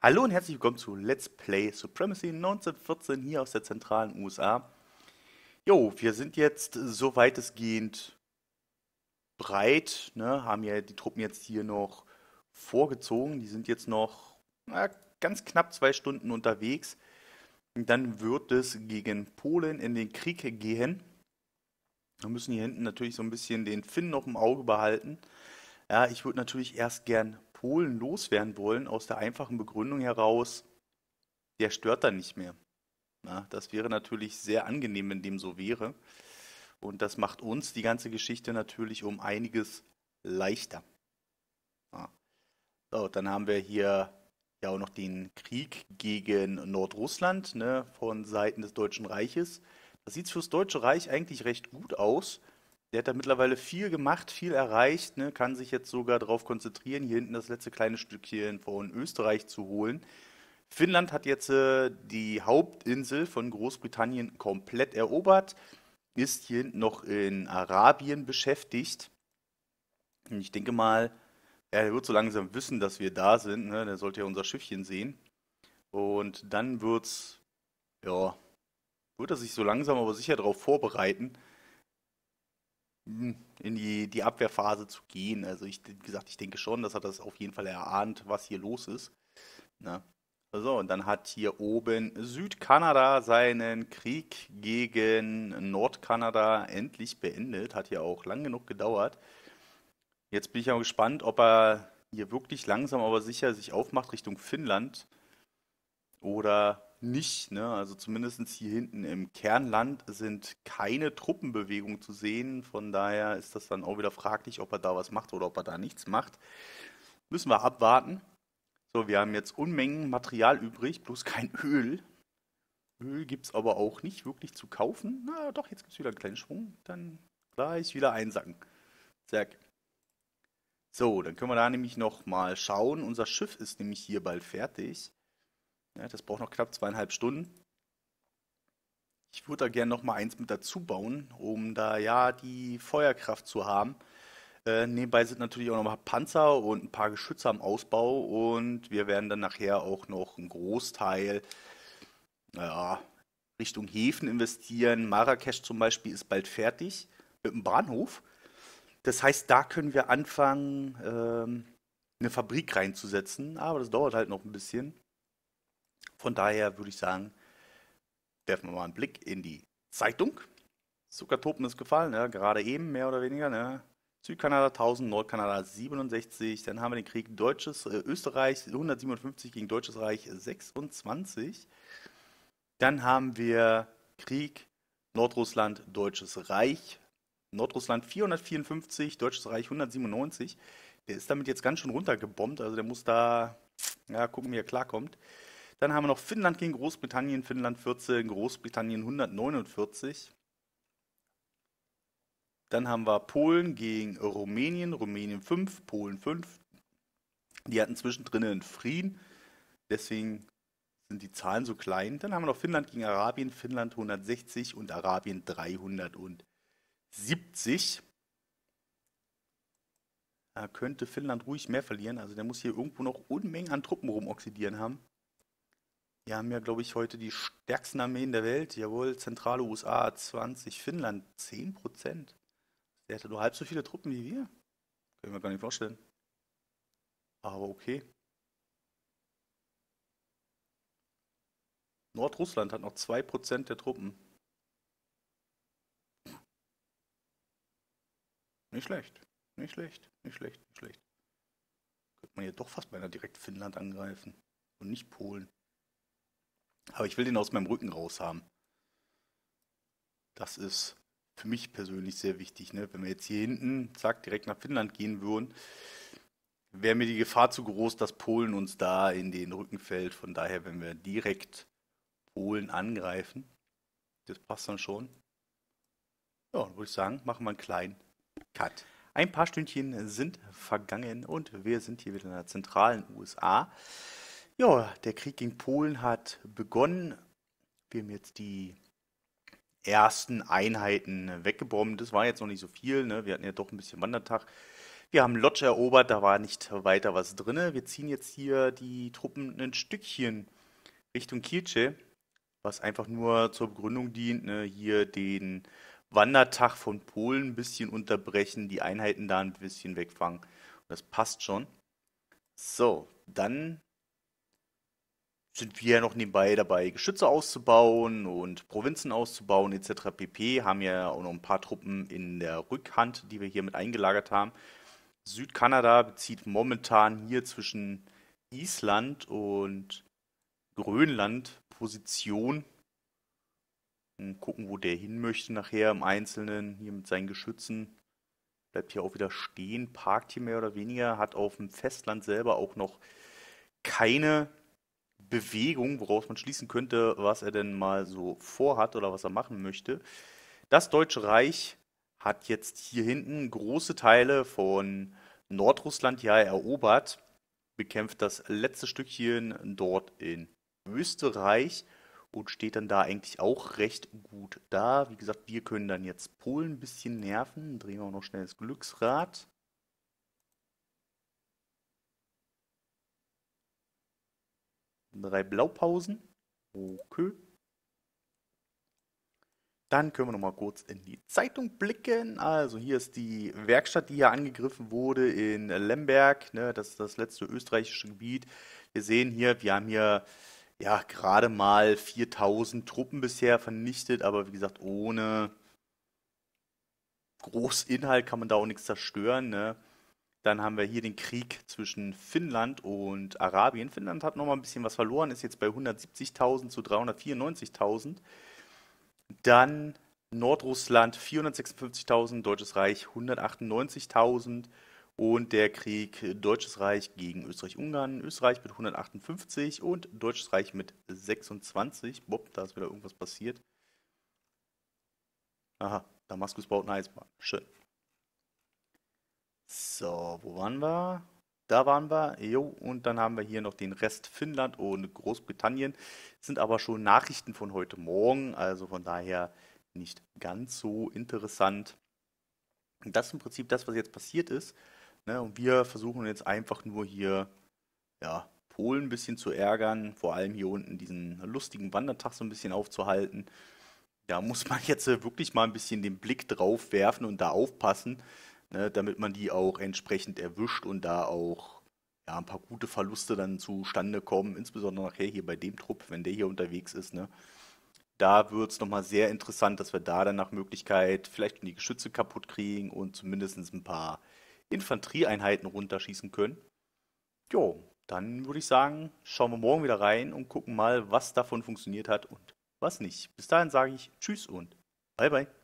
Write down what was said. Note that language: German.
Hallo und herzlich willkommen zu Let's Play Supremacy 1914 hier aus der zentralen USA. Jo, wir sind jetzt so weitestgehend breit, ne, haben ja die Truppen jetzt hier noch vorgezogen. Die sind jetzt noch na, ganz knapp zwei Stunden unterwegs. Und dann wird es gegen Polen in den Krieg gehen. Wir müssen hier hinten natürlich so ein bisschen den Finn noch im Auge behalten. Ja, ich würde natürlich erst gern Polen loswerden wollen, aus der einfachen Begründung heraus, der stört dann nicht mehr. Na, das wäre natürlich sehr angenehm, wenn dem so wäre. Und das macht uns die ganze Geschichte natürlich um einiges leichter. Ja. So, dann haben wir hier ja auch noch den Krieg gegen Nordrussland ne, von Seiten des Deutschen Reiches. Das sieht fürs Deutsche Reich eigentlich recht gut aus der hat da mittlerweile viel gemacht, viel erreicht, ne? kann sich jetzt sogar darauf konzentrieren, hier hinten das letzte kleine Stückchen von Österreich zu holen. Finnland hat jetzt äh, die Hauptinsel von Großbritannien komplett erobert, ist hier hinten noch in Arabien beschäftigt. Und ich denke mal, er wird so langsam wissen, dass wir da sind. Ne? Der sollte ja unser Schiffchen sehen. Und dann wird's, ja, wird er sich so langsam aber sicher darauf vorbereiten, in die, die Abwehrphase zu gehen. Also ich, wie gesagt, ich denke schon, dass er das auf jeden Fall erahnt, was hier los ist. Na? So, also, und dann hat hier oben Südkanada seinen Krieg gegen Nordkanada endlich beendet. Hat ja auch lang genug gedauert. Jetzt bin ich mal gespannt, ob er hier wirklich langsam, aber sicher sich aufmacht Richtung Finnland oder nicht. Ne? Also zumindest hier hinten im Kernland sind keine Truppenbewegungen zu sehen. Von daher ist das dann auch wieder fraglich, ob er da was macht oder ob er da nichts macht. Müssen wir abwarten. So, wir haben jetzt Unmengen Material übrig, bloß kein Öl. Öl gibt es aber auch nicht wirklich zu kaufen. Na doch, jetzt gibt es wieder einen kleinen Schwung. Dann gleich wieder einsacken. Zack. So, dann können wir da nämlich nochmal schauen. Unser Schiff ist nämlich hier bald fertig. Ja, das braucht noch knapp zweieinhalb Stunden. Ich würde da gerne noch mal eins mit dazu bauen, um da ja die Feuerkraft zu haben. Äh, nebenbei sind natürlich auch noch ein paar Panzer und ein paar Geschütze am Ausbau und wir werden dann nachher auch noch einen Großteil ja, Richtung Häfen investieren. Marrakesch zum Beispiel ist bald fertig mit dem Bahnhof. Das heißt, da können wir anfangen, ähm, eine Fabrik reinzusetzen, aber das dauert halt noch ein bisschen. Von daher würde ich sagen, werfen wir mal einen Blick in die Zeitung. Zuckertopen ist gefallen, ja, gerade eben, mehr oder weniger. Ne? Südkanada 1000, Nordkanada 67. Dann haben wir den Krieg Deutsches, äh, Österreich 157 gegen Deutsches Reich 26. Dann haben wir Krieg Nordrussland, Deutsches Reich. Nordrussland 454, Deutsches Reich 197. Der ist damit jetzt ganz schön runtergebombt, also der muss da ja, gucken, wie er klarkommt. Dann haben wir noch Finnland gegen Großbritannien, Finnland 14, Großbritannien 149. Dann haben wir Polen gegen Rumänien, Rumänien 5, Polen 5. Die hatten zwischendrin einen Frieden, deswegen sind die Zahlen so klein. Dann haben wir noch Finnland gegen Arabien, Finnland 160 und Arabien 370. Da könnte Finnland ruhig mehr verlieren, also der muss hier irgendwo noch Unmengen an Truppen rumoxidieren haben. Wir haben ja, glaube ich, heute die stärksten Armeen der Welt. Jawohl, zentrale USA 20, Finnland 10 Prozent. Der hatte nur halb so viele Truppen wie wir. Können wir gar nicht vorstellen. Aber okay. Nordrussland hat noch 2 Prozent der Truppen. Nicht schlecht. Nicht schlecht. Nicht schlecht. Nicht schlecht. Könnte man hier doch fast beinahe direkt Finnland angreifen. Und nicht Polen. Aber ich will den aus meinem Rücken raus haben. Das ist für mich persönlich sehr wichtig. Ne? Wenn wir jetzt hier hinten, zack, direkt nach Finnland gehen würden, wäre mir die Gefahr zu groß, dass Polen uns da in den Rücken fällt. Von daher, wenn wir direkt Polen angreifen, das passt dann schon. Ja, dann würde ich sagen, machen wir einen kleinen Cut. Ein paar Stündchen sind vergangen und wir sind hier wieder in der zentralen USA. Ja, der Krieg gegen Polen hat begonnen. Wir haben jetzt die ersten Einheiten weggebombt. Das war jetzt noch nicht so viel. Ne? Wir hatten ja doch ein bisschen Wandertag. Wir haben Lodge erobert, da war nicht weiter was drin. Wir ziehen jetzt hier die Truppen ein Stückchen Richtung Kielce, was einfach nur zur Begründung dient, ne? hier den Wandertag von Polen ein bisschen unterbrechen, die Einheiten da ein bisschen wegfangen. das passt schon. So, dann sind wir ja noch nebenbei dabei, Geschütze auszubauen und Provinzen auszubauen etc. pp. Haben ja auch noch ein paar Truppen in der Rückhand, die wir hier mit eingelagert haben. Südkanada bezieht momentan hier zwischen Island und Grönland Position. Und gucken, wo der hin möchte nachher im Einzelnen, hier mit seinen Geschützen. Bleibt hier auch wieder stehen, parkt hier mehr oder weniger, hat auf dem Festland selber auch noch keine Bewegung, woraus man schließen könnte, was er denn mal so vorhat oder was er machen möchte. Das Deutsche Reich hat jetzt hier hinten große Teile von Nordrussland ja erobert, bekämpft das letzte Stückchen dort in Österreich und steht dann da eigentlich auch recht gut da. Wie gesagt, wir können dann jetzt Polen ein bisschen nerven. Drehen wir auch noch schnell das Glücksrad. Drei Blaupausen. Okay. Dann können wir noch mal kurz in die Zeitung blicken. Also hier ist die Werkstatt, die hier angegriffen wurde in Lemberg. Ne, das ist das letzte österreichische Gebiet. Wir sehen hier, wir haben hier ja gerade mal 4000 Truppen bisher vernichtet, aber wie gesagt, ohne Großinhalt kann man da auch nichts zerstören. Ne? Dann haben wir hier den Krieg zwischen Finnland und Arabien. Finnland hat nochmal ein bisschen was verloren, ist jetzt bei 170.000 zu 394.000. Dann Nordrussland 456.000, Deutsches Reich 198.000 und der Krieg Deutsches Reich gegen Österreich-Ungarn. Österreich mit 158 und Deutsches Reich mit 26. Bob, da ist wieder irgendwas passiert. Aha, Damaskus baut eine Eisbahn. Schön. So, wo waren wir? Da waren wir. Jo, und dann haben wir hier noch den Rest Finnland und Großbritannien. Das sind aber schon Nachrichten von heute Morgen, also von daher nicht ganz so interessant. Das ist im Prinzip das, was jetzt passiert ist. Ne? Und wir versuchen jetzt einfach nur hier, ja, Polen ein bisschen zu ärgern, vor allem hier unten diesen lustigen Wandertag so ein bisschen aufzuhalten. Da muss man jetzt wirklich mal ein bisschen den Blick drauf werfen und da aufpassen ne, damit man die auch entsprechend erwischt und da auch ja, ein paar gute Verluste dann zustande kommen, insbesondere nachher hier bei dem Trupp, wenn der hier unterwegs ist. Ne. Da wird es nochmal sehr interessant, dass wir da dann nach Möglichkeit vielleicht die Geschütze kaputt kriegen und zumindest ein paar Infanterieeinheiten runterschießen können. Jo, dann würde ich sagen, schauen wir morgen wieder rein und gucken mal, was davon funktioniert hat und was nicht. Bis dahin sage ich Tschüss und Bye bye.